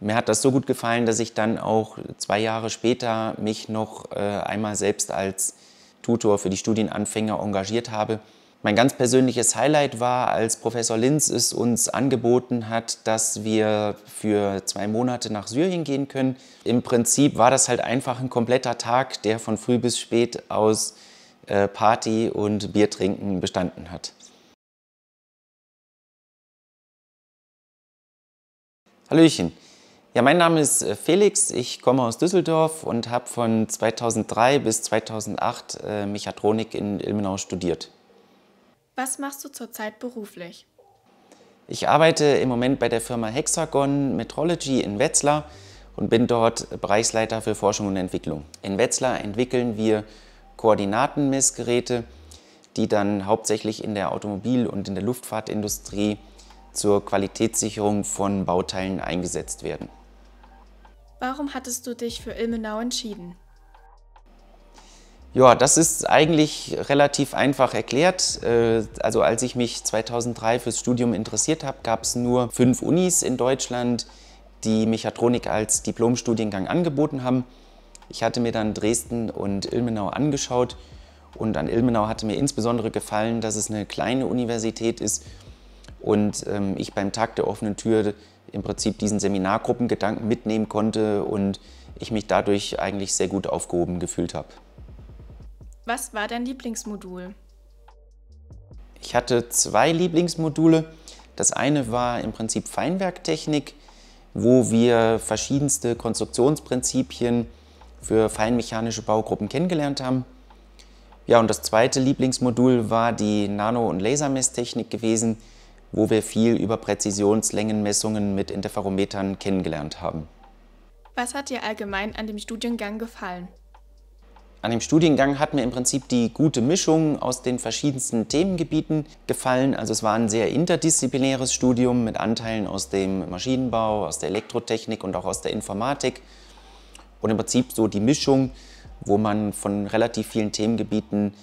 mir hat das so gut gefallen, dass ich dann auch zwei Jahre später mich noch äh, einmal selbst als Tutor für die Studienanfänger engagiert habe. Mein ganz persönliches Highlight war, als Professor Linz es uns angeboten hat, dass wir für zwei Monate nach Syrien gehen können. Im Prinzip war das halt einfach ein kompletter Tag, der von früh bis spät aus äh, Party und Biertrinken bestanden hat. Hallöchen. Ja, mein Name ist äh, Felix, ich komme aus Düsseldorf und habe von 2003 bis 2008 äh, Mechatronik in Ilmenau studiert. Was machst du zurzeit beruflich? Ich arbeite im Moment bei der Firma Hexagon Metrology in Wetzlar und bin dort Bereichsleiter für Forschung und Entwicklung. In Wetzlar entwickeln wir Koordinatenmessgeräte, die dann hauptsächlich in der Automobil- und in der Luftfahrtindustrie zur Qualitätssicherung von Bauteilen eingesetzt werden. Warum hattest du dich für Ilmenau entschieden? Ja, das ist eigentlich relativ einfach erklärt. Äh, also als ich mich 2003 fürs Studium interessiert habe, gab es nur fünf Unis in Deutschland, die Mechatronik als Diplomstudiengang angeboten haben. Ich hatte mir dann Dresden und Ilmenau angeschaut und an Ilmenau hatte mir insbesondere gefallen, dass es eine kleine Universität ist und ähm, ich beim Tag der offenen Tür im Prinzip diesen Seminargruppengedanken mitnehmen konnte und ich mich dadurch eigentlich sehr gut aufgehoben gefühlt habe. Was war dein Lieblingsmodul? Ich hatte zwei Lieblingsmodule. Das eine war im Prinzip Feinwerktechnik, wo wir verschiedenste Konstruktionsprinzipien für feinmechanische Baugruppen kennengelernt haben. Ja, und das zweite Lieblingsmodul war die Nano- und Lasermesstechnik gewesen, wo wir viel über Präzisionslängenmessungen mit Interferometern kennengelernt haben. Was hat dir allgemein an dem Studiengang gefallen? An dem Studiengang hat mir im Prinzip die gute Mischung aus den verschiedensten Themengebieten gefallen. Also es war ein sehr interdisziplinäres Studium mit Anteilen aus dem Maschinenbau, aus der Elektrotechnik und auch aus der Informatik. Und im Prinzip so die Mischung, wo man von relativ vielen Themengebieten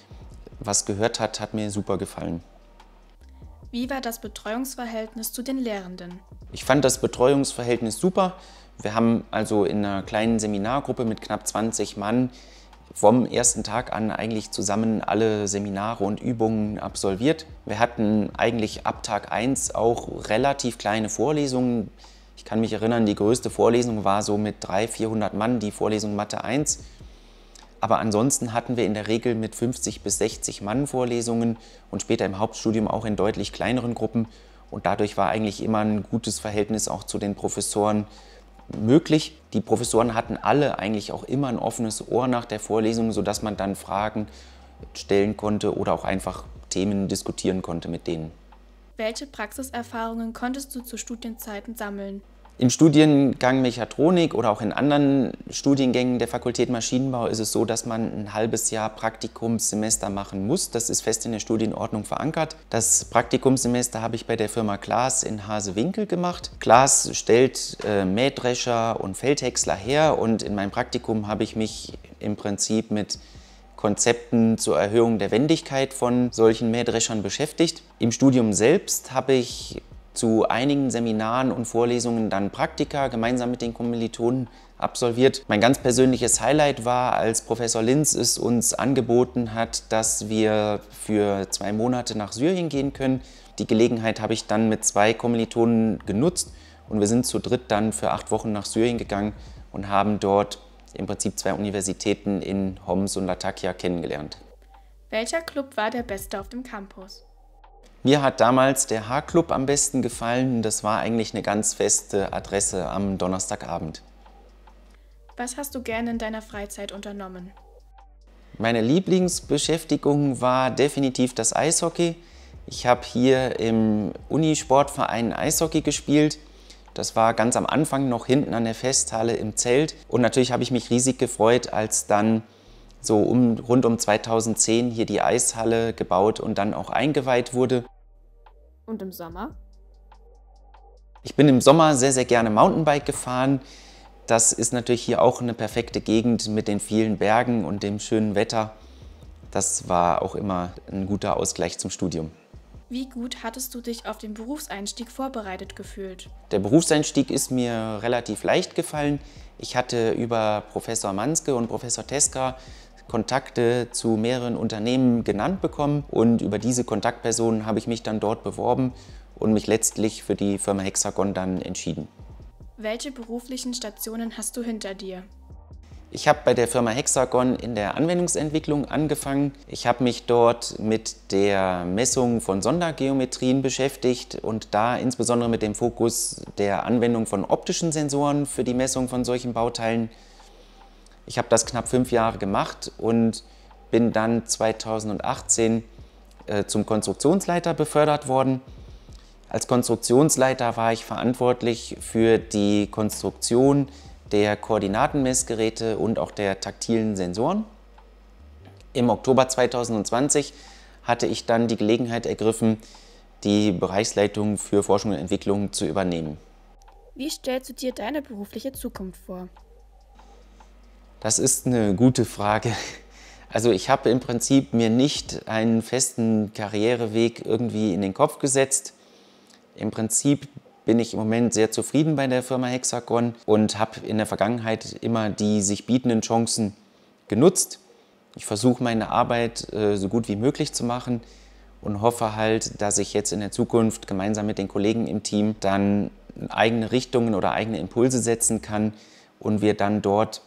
was gehört hat, hat mir super gefallen. Wie war das Betreuungsverhältnis zu den Lehrenden? Ich fand das Betreuungsverhältnis super. Wir haben also in einer kleinen Seminargruppe mit knapp 20 Mann vom ersten Tag an eigentlich zusammen alle Seminare und Übungen absolviert. Wir hatten eigentlich ab Tag 1 auch relativ kleine Vorlesungen. Ich kann mich erinnern, die größte Vorlesung war so mit 300, 400 Mann, die Vorlesung Mathe 1. Aber ansonsten hatten wir in der Regel mit 50 bis 60 Mann Vorlesungen und später im Hauptstudium auch in deutlich kleineren Gruppen. Und dadurch war eigentlich immer ein gutes Verhältnis auch zu den Professoren möglich. Die Professoren hatten alle eigentlich auch immer ein offenes Ohr nach der Vorlesung, sodass man dann Fragen stellen konnte oder auch einfach Themen diskutieren konnte mit denen. Welche Praxiserfahrungen konntest du zu Studienzeiten sammeln? Im Studiengang Mechatronik oder auch in anderen Studiengängen der Fakultät Maschinenbau ist es so, dass man ein halbes Jahr Praktikumssemester machen muss. Das ist fest in der Studienordnung verankert. Das Praktikumssemester habe ich bei der Firma Glas in Hasewinkel gemacht. Glas stellt äh, Mähdrescher und Feldhäcksler her und in meinem Praktikum habe ich mich im Prinzip mit Konzepten zur Erhöhung der Wendigkeit von solchen Mähdreschern beschäftigt. Im Studium selbst habe ich zu einigen Seminaren und Vorlesungen dann Praktika gemeinsam mit den Kommilitonen absolviert. Mein ganz persönliches Highlight war, als Professor Linz es uns angeboten hat, dass wir für zwei Monate nach Syrien gehen können. Die Gelegenheit habe ich dann mit zwei Kommilitonen genutzt und wir sind zu dritt dann für acht Wochen nach Syrien gegangen und haben dort im Prinzip zwei Universitäten in Homs und Latakia kennengelernt. Welcher Club war der beste auf dem Campus? Mir hat damals der H-Club am besten gefallen. Das war eigentlich eine ganz feste Adresse am Donnerstagabend. Was hast du gerne in deiner Freizeit unternommen? Meine Lieblingsbeschäftigung war definitiv das Eishockey. Ich habe hier im Unisportverein Eishockey gespielt. Das war ganz am Anfang noch hinten an der Festhalle im Zelt. Und natürlich habe ich mich riesig gefreut, als dann so um, rund um 2010 hier die Eishalle gebaut und dann auch eingeweiht wurde. Und im Sommer? Ich bin im Sommer sehr, sehr gerne Mountainbike gefahren. Das ist natürlich hier auch eine perfekte Gegend mit den vielen Bergen und dem schönen Wetter. Das war auch immer ein guter Ausgleich zum Studium. Wie gut hattest du dich auf den Berufseinstieg vorbereitet gefühlt? Der Berufseinstieg ist mir relativ leicht gefallen. Ich hatte über Professor Manske und Professor Teska Kontakte zu mehreren Unternehmen genannt bekommen und über diese Kontaktpersonen habe ich mich dann dort beworben und mich letztlich für die Firma Hexagon dann entschieden. Welche beruflichen Stationen hast du hinter dir? Ich habe bei der Firma Hexagon in der Anwendungsentwicklung angefangen. Ich habe mich dort mit der Messung von Sondergeometrien beschäftigt und da insbesondere mit dem Fokus der Anwendung von optischen Sensoren für die Messung von solchen Bauteilen. Ich habe das knapp fünf Jahre gemacht und bin dann 2018 äh, zum Konstruktionsleiter befördert worden. Als Konstruktionsleiter war ich verantwortlich für die Konstruktion der Koordinatenmessgeräte und auch der taktilen Sensoren. Im Oktober 2020 hatte ich dann die Gelegenheit ergriffen, die Bereichsleitung für Forschung und Entwicklung zu übernehmen. Wie stellst du dir deine berufliche Zukunft vor? Das ist eine gute Frage. Also ich habe im Prinzip mir nicht einen festen Karriereweg irgendwie in den Kopf gesetzt. Im Prinzip bin ich im Moment sehr zufrieden bei der Firma Hexagon und habe in der Vergangenheit immer die sich bietenden Chancen genutzt. Ich versuche meine Arbeit äh, so gut wie möglich zu machen und hoffe halt, dass ich jetzt in der Zukunft gemeinsam mit den Kollegen im Team dann eigene Richtungen oder eigene Impulse setzen kann und wir dann dort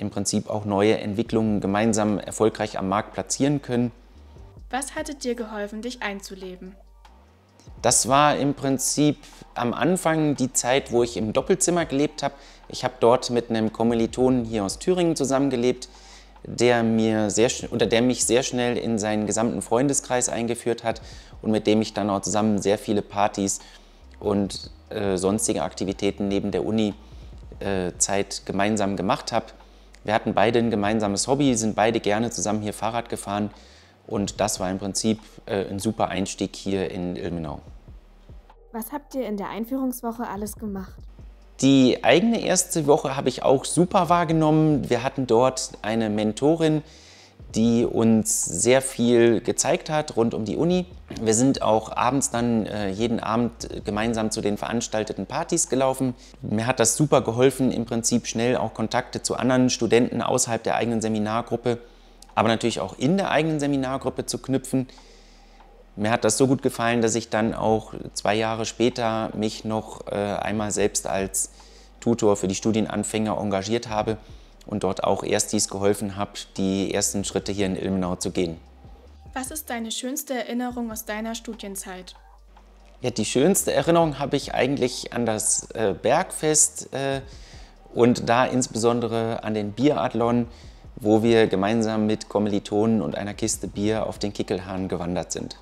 im Prinzip auch neue Entwicklungen gemeinsam erfolgreich am Markt platzieren können. Was hatte dir geholfen, dich einzuleben? Das war im Prinzip am Anfang die Zeit, wo ich im Doppelzimmer gelebt habe. Ich habe dort mit einem Kommilitonen hier aus Thüringen zusammengelebt, der mir sehr oder der mich sehr schnell in seinen gesamten Freundeskreis eingeführt hat und mit dem ich dann auch zusammen sehr viele Partys und äh, sonstige Aktivitäten neben der Uni äh, Zeit gemeinsam gemacht habe. Wir hatten beide ein gemeinsames Hobby, sind beide gerne zusammen hier Fahrrad gefahren und das war im Prinzip äh, ein super Einstieg hier in Ilmenau. Was habt ihr in der Einführungswoche alles gemacht? Die eigene erste Woche habe ich auch super wahrgenommen. Wir hatten dort eine Mentorin, die uns sehr viel gezeigt hat rund um die Uni. Wir sind auch abends dann äh, jeden Abend gemeinsam zu den veranstalteten Partys gelaufen. Mir hat das super geholfen, im Prinzip schnell auch Kontakte zu anderen Studenten außerhalb der eigenen Seminargruppe, aber natürlich auch in der eigenen Seminargruppe zu knüpfen. Mir hat das so gut gefallen, dass ich dann auch zwei Jahre später mich noch äh, einmal selbst als Tutor für die Studienanfänger engagiert habe und dort auch Erstis geholfen habe, die ersten Schritte hier in Ilmenau zu gehen. Was ist deine schönste Erinnerung aus deiner Studienzeit? Ja, die schönste Erinnerung habe ich eigentlich an das äh, Bergfest äh, und da insbesondere an den Bierathlon, wo wir gemeinsam mit Kommilitonen und einer Kiste Bier auf den Kickelhahn gewandert sind.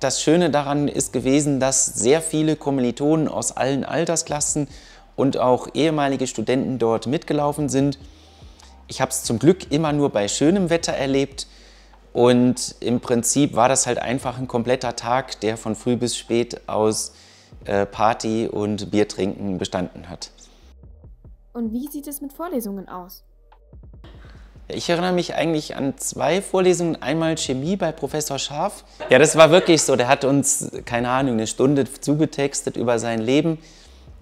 Das Schöne daran ist gewesen, dass sehr viele Kommilitonen aus allen Altersklassen und auch ehemalige Studenten dort mitgelaufen sind ich habe es zum Glück immer nur bei schönem Wetter erlebt. Und im Prinzip war das halt einfach ein kompletter Tag, der von früh bis spät aus äh, Party und Biertrinken bestanden hat. Und wie sieht es mit Vorlesungen aus? Ich erinnere mich eigentlich an zwei Vorlesungen. Einmal Chemie bei Professor Scharf. Ja, das war wirklich so. Der hat uns, keine Ahnung, eine Stunde zugetextet über sein Leben.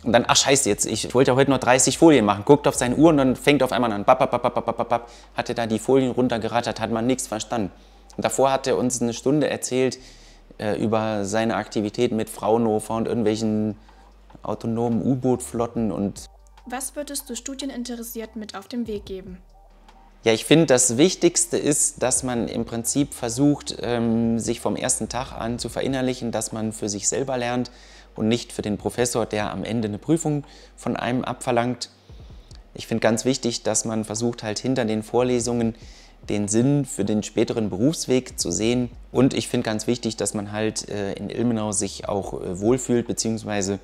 Und dann, ach scheiße, jetzt, ich wollte ja heute nur 30 Folien machen. Guckt auf seine Uhr und dann fängt auf einmal an, bap, bap, bap, bap, bap, hat er da die Folien runtergerattert, hat man nichts verstanden. Und davor hat er uns eine Stunde erzählt äh, über seine Aktivitäten mit Fraunhofer und irgendwelchen autonomen U-Boot-Flotten und... Was würdest du Studieninteressierten mit auf den Weg geben? Ja, ich finde, das Wichtigste ist, dass man im Prinzip versucht, ähm, sich vom ersten Tag an zu verinnerlichen, dass man für sich selber lernt, und nicht für den Professor, der am Ende eine Prüfung von einem abverlangt. Ich finde ganz wichtig, dass man versucht, halt hinter den Vorlesungen den Sinn für den späteren Berufsweg zu sehen. Und ich finde ganz wichtig, dass man halt äh, in Ilmenau sich auch äh, wohlfühlt, beziehungsweise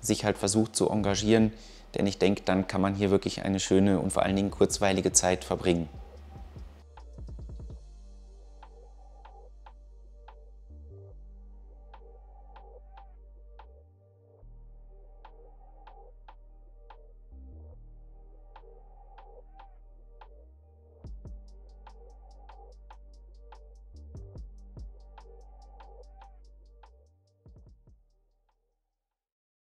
sich halt versucht zu engagieren. Denn ich denke, dann kann man hier wirklich eine schöne und vor allen Dingen kurzweilige Zeit verbringen.